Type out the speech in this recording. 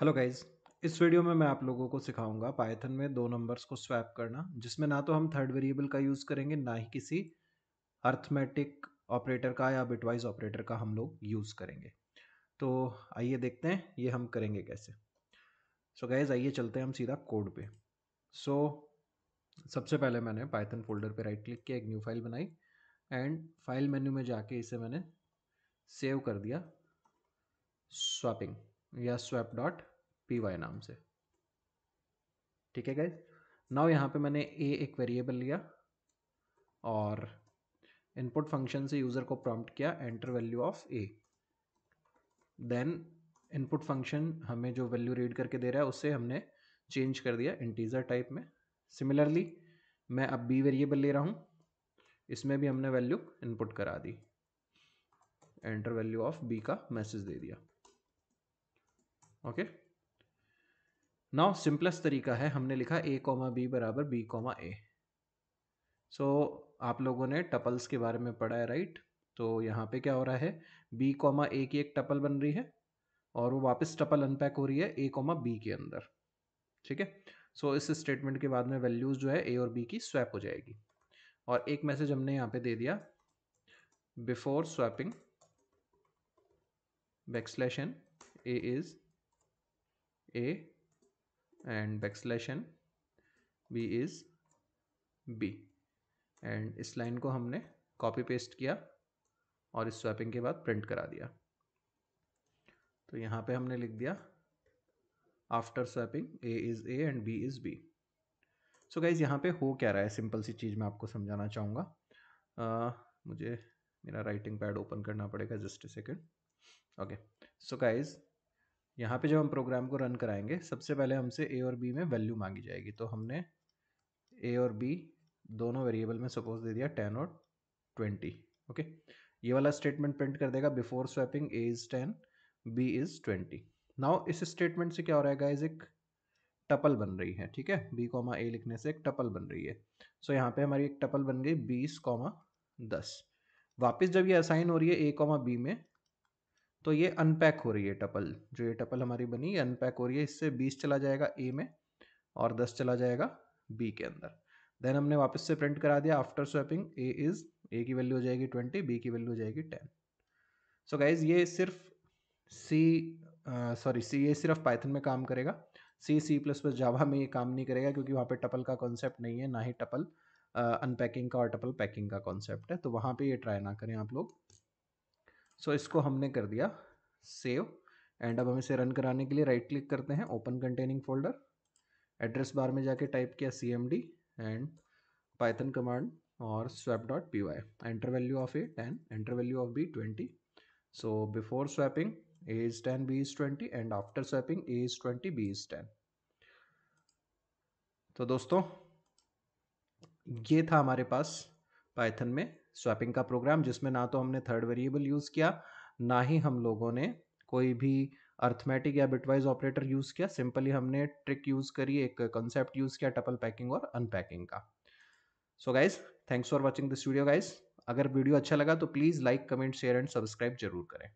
hello guys इस video में मैं आप लोगों को सिखाऊंगा पाइथन में दो नंबर्स को स्वैप करना जिसमें ना तो हम थर्ड वेरिएबल का यूज़ करेंगे ना ही किसी अर्थमेटिक ऑपरेटर का या बिटवाइज ऑपरेटर का हम लोग यूज़ करेंगे तो आइए देखते हैं ये हम करेंगे कैसे सो so गाइज आइए चलते हैं हम सीधा कोड पे सो so, सबसे पहले मैंने पाइथन फोल्डर पर राइट क्लिक किया एक न्यू फाइल बनाई एंड फाइल मेन्यू में जाके इसे मैंने सेव कर दिया स्वापिंग या स्वैप डॉट पी वाई नाम से ठीक है गाइज नाउ यहाँ पे मैंने ए एक वेरिएबल लिया और इनपुट फंक्शन से यूज़र को प्रॉम्प्ट किया enter value of A then input function हमें जो वैल्यू रीड करके दे रहा है उससे हमने चेंज कर दिया इंटीजर टाइप में सिमिलरली मैं अब बी वेरिएबल ले रहा हूँ इसमें भी हमने वैल्यू इनपुट करा दी एंटर वैल्यू ऑफ बी का मैसेज दे दिया ओके नाउ सिंपलेस्ट तरीका है हमने लिखा ए कॉमा बी बराबर बी कॉमा ए सो आप लोगों ने टपल्स के बारे में पढ़ा है राइट तो यहाँ पे क्या हो रहा है बी कॉमा ए की एक टपल बन रही है और वो वापस टपल अनपैक हो रही है ए कॉमा बी के अंदर ठीक है सो इस स्टेटमेंट के बाद में वैल्यूज़ जो है ए और बी की स्वैप हो जाएगी और एक मैसेज हमने यहाँ पे दे दिया before swapping back slash N A is A and backslash n B is B and इस लाइन को हमने कॉपी पेस्ट किया और इस स्वैपिंग के बाद प्रिंट करा दिया तो यहाँ पे हमने लिख दिया after swapping A is A and B is B so guys यहाँ पे हो क्या रहा है सिंपल सी चीज़ मैं आपको समझाना चाहूँगा मुझे मेरा राइटिंग पैड ओपन करना पड़ेगा just a second okay so guys यहाँ पे जब हम प्रोग्राम को रन कराएंगे सबसे पहले हमसे ए और बी में वैल्यू मांगी जाएगी तो हमने ए और बी दोनों वेरिएबल में सपोज दे दिया टेन और ट्वेंटी ओके ये वाला स्टेटमेंट प्रिंट कर देगा before swapping A is ten B is twenty now इस स्टेटमेंट से क्या हो रहा है गाइज एक टपल बन रही है ठीक है बी कॉमा ए लिखने से एक टपल बन रही है सो so, यहाँ पे हमारी एक टपल बन गई बीस कॉमा दस वापस जब ये असाइन हो रही है ए कॉमा बी में तो ये अनपैक हो रही है टपल जो ये टपल हमारी बनी है अनपैक हो रही है इससे बीस चला जाएगा ए में और दस चला जाएगा बी के अंदर देन हमने वापस से प्रिंट करा दिया after swapping A is A की वैल्यू हो जाएगी ट्वेंटी बी की वैल्यू हो जाएगी टेन सो गाइज ये सिर्फ सी सॉरी सी ये सिर्फ पाइथन में काम करेगा सी सी प्लस प्लस जावा में ये काम नहीं करेगा क्योंकि वहाँ पे टपल का कॉन्सेप्ट नहीं है ना ही टपल अनपैकिंग uh, का और टपल पैकिंग का कॉन्सेप्ट है तो वहाँ पे ये ट्राई ना करें आप लोग सो so, इसको हमने कर दिया सेव एंड अब हम इसे रन कराने के लिए राइट क्लिक करते हैं open containing folder address bar में जाके टाइप किया C M D and Python command और swap dot P Y enter value of A ten enter value of B twenty so before swapping A is ten B is twenty and after swapping A is twenty B is ten तो दोस्तों ये था हमारे पास Python में swapping का program जिसमें ना तो हमने थर्ड वेरिएबल यूज़ किया ना ही हम लोगों ने कोई भी अर्थमेटिक या बिटवाइज ऑपरेटर यूज़ किया सिंपली हमने ट्रिक यूज़ करी एक कंसेप्ट यूज़ किया टपल पैकिंग और अनपैकिंग का so guys thanks for watching this video guys अगर वीडियो अच्छा लगा तो please like comment share and subscribe जरूर करें